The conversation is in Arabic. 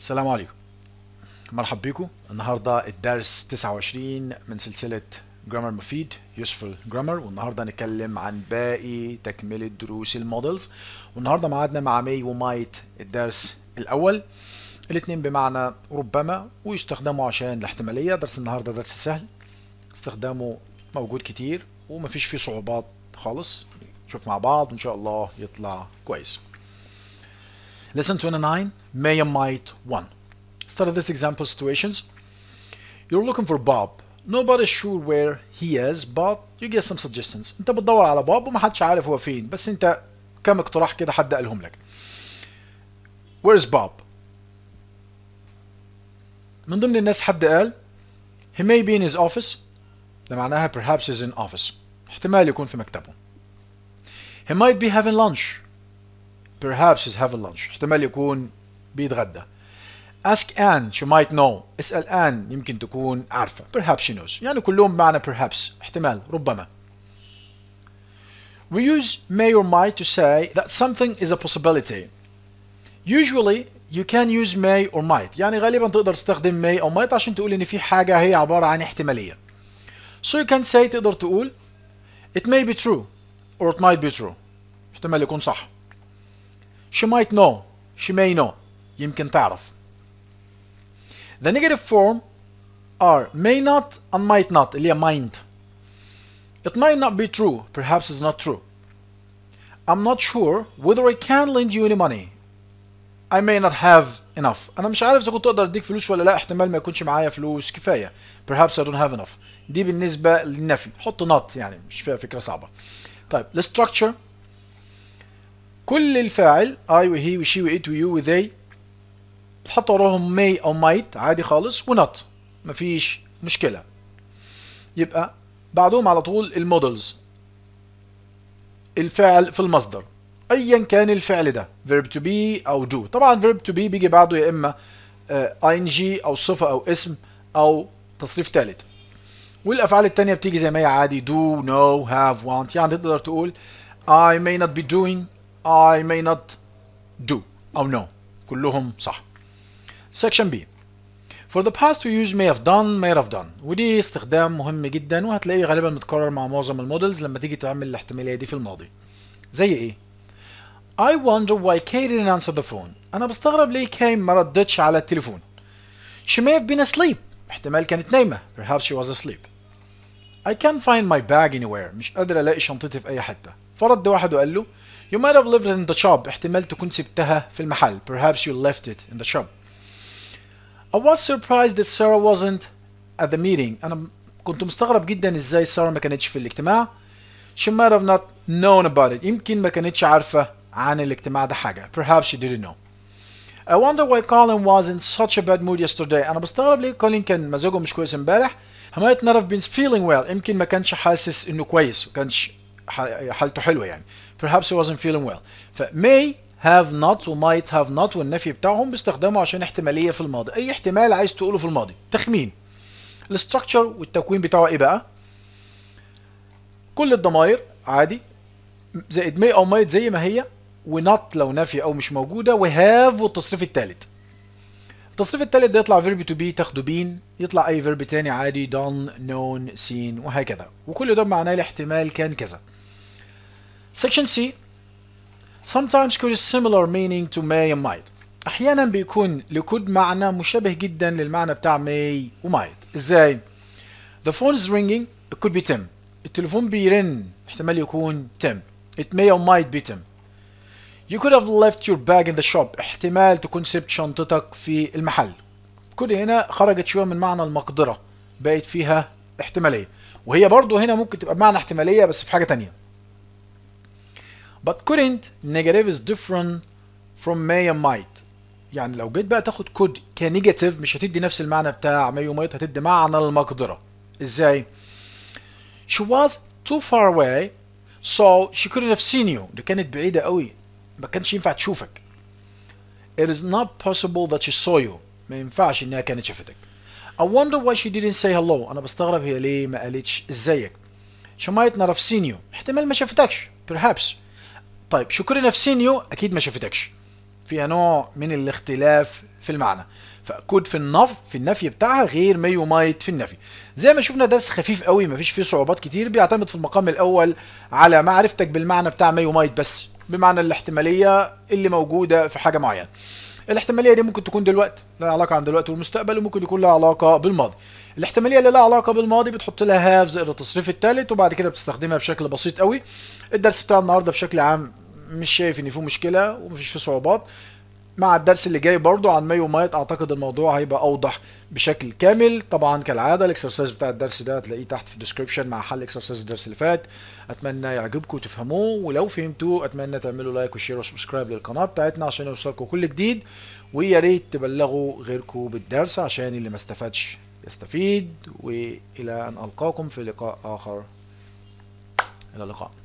السلام عليكم مرحب بكم النهارده الدرس 29 من سلسله جرامر مفيد Useful جرامر والنهارده هنتكلم عن باقي تكمله دروس المودلز والنهارده معادنا مع مي ومايت الدرس الاول الاثنين بمعنى ربما ويستخدموا عشان الاحتماليه درس النهارده درس سهل استخدامه موجود كتير ومفيش فيه صعوبات خالص نشوف مع بعض وان شاء الله يطلع كويس Lesson 29, may and might 1. Study this example situations. You're looking for Bob. Nobody's sure where he is but you get some suggestions. انت بتدور على بوب ومحدش عارف هو فين بس انت كم اقتراح كده حد قالهم لك. Where's Bob? من ضمن الناس حد قال He may be in his office ده معناها perhaps is in office احتمال يكون في مكتبه He might be having lunch perhaps is having lunch احتمال يكون بيتغدى ask Anne she might know اسأل Anne يمكن تكون عارفة perhaps she knows يعني كلهم معنى perhaps احتمال ربما We use may or might to say that something is a possibility Usually you can use may or might يعني غالبا تقدر تستخدم may أو might عشان تقول إن في حاجة هي عبارة عن احتمالية So you can say تقدر تقول It may be true or it might be true احتمال يكون صح She might know. She may know. يمكن تعرف. The negative form are may not and might not اللي هي mind. It might not be true. Perhaps it's not true. I'm not sure whether I can lend you any money. I may not have enough. أنا مش عارف إذا كنت أقدر أديك فلوس ولا لا احتمال ما يكونش معايا فلوس كفاية. Perhaps I don't have enough. دي بالنسبة للنفي. حط not يعني مش فيها فكرة صعبة. طيب the structure كل الفاعل I وهي وشي وإت ويو وذي تحط وراهم may أو might عادي خالص ونط مفيش مشكلة يبقى بعدهم على طول المودلز الفعل في المصدر ايا كان الفعل ده verb to be او do طبعا verb to be بيجي بعده يا اما آه، ing او صفه او اسم او تصريف ثالث والافعال التانية بتيجي زي ما هي عادي do know have want يعني تقدر تقول I may not be doing I may not do أو oh, no كلهم صح section B For the past we use may have done may have done ودي استخدام مهم جدا وهتلاقيه غالبا متكرر مع معظم المودلز لما تيجي تعمل الاحتمالية دي في الماضي زي ايه I wonder why Kay didn't answer the phone انا بستغرب ليه Kay ما ردتش على التليفون She may have been asleep احتمال كانت نايمة perhaps she was asleep I can't find my bag anywhere مش قادر الاقي شنطتي في اي حتة فرد واحد وقال له You might have left it in the shop احتمال تكون سبتها في المحل Perhaps you left it in the shop I was surprised that Sarah wasn't at the meeting أنا كنت مستغرب جدا ازاي سارة ما كانتش في الاجتماع She might have not known about it يمكن ما كانتش عارفة عن الاجتماع ده حاجة Perhaps she didn't know I wonder why Colin was in such a bad mood yesterday أنا بستغرب ليه كولين كان مزاجه مش كويس امبارح He might not have been feeling well يمكن ما كانش حاسس انه كويس وكانش حالته حلوة يعني perhaps he wasn't feeling well ف may have not و might have not والنفي بتاعهم باستخدامه عشان احتماليه في الماضي اي احتمال عايز تقوله في الماضي تخمين الاستراكشر والتكوين بتاعه ايه بقى كل الضمائر عادي زائد may او might زي ما هي ونوت لو نفي او مش موجوده وهاف والتصريف الثالث التصريف الثالث ده يطلع فيرب تو بي تاخده بين يطلع اي فيرب تاني عادي done known seen وهكذا وكل ده معناه الاحتمال كان كذا Section C sometimes carries similar meaning to may and might احيانا بيكون لكود معنى مشابه جدا للمعنى بتاع may و might ازاي the phone is ringing it could be Tim التليفون بيرن احتمال يكون Tim it may or might be Tim you could have left your bag in the shop احتمال تكون سبت شنطتك في المحل كل هنا خرجت شويه من معنى المقدره بقت فيها احتماليه وهي برضو هنا ممكن تبقى بمعنى احتماليه بس في حاجه تانية but couldn't negative is different from may and might يعني لو جيت بقى تاخد could كنيجاتيف مش هتدي نفس المعنى بتاع may and might هتدي معنى المقدرة ازاي she was too far away so she couldn't have seen you دي كانت بعيدة قوي ما كانش ينفع تشوفك it is not possible that she saw you ما ينفعش انها كانت شافتك I wonder why she didn't say hello انا بستغرب هي ليه ما قالتش ازيك she might not have seen you احتمال ما شافتكش perhaps طيب شكري نفسينيو اكيد ما شافتكش فيها نوع من الاختلاف في المعنى فكود في النف في النفي بتاعها غير ما مايت في النفي زي ما شفنا درس خفيف قوي مفيش فيه صعوبات كتير بيعتمد في المقام الاول على معرفتك بالمعنى بتاع ما مايت بس بمعنى الاحتماليه اللي موجوده في حاجه معينه الاحتماليه دي ممكن تكون دلوقتي لها علاقه عن دلوقتي والمستقبل وممكن يكون لها علاقه بالماضي الاحتماليه اللي لها علاقه بالماضي بتحط لها هاف زائد التصريف الثالث وبعد كده بتستخدمها بشكل بسيط قوي الدرس بتاع النهارده بشكل عام مش شايف ان فيه مشكله ومفيش فيه صعوبات مع الدرس اللي جاي برضو عن ماي ومايت اعتقد الموضوع هيبقى اوضح بشكل كامل طبعا كالعاده الاكسرسايز بتاع الدرس ده هتلاقيه تحت في الديسكربشن مع حل اكسرسايز الدرس اللي فات اتمنى يعجبكم وتفهموه ولو فهمتوه اتمنى تعملوا لايك وشير وسبسكرايب للقناه بتاعتنا عشان يوصلكم كل جديد ويا ريت تبلغوا غيركم بالدرس عشان اللي ما استفادش يستفيد والى ان القاكم في لقاء اخر الى اللقاء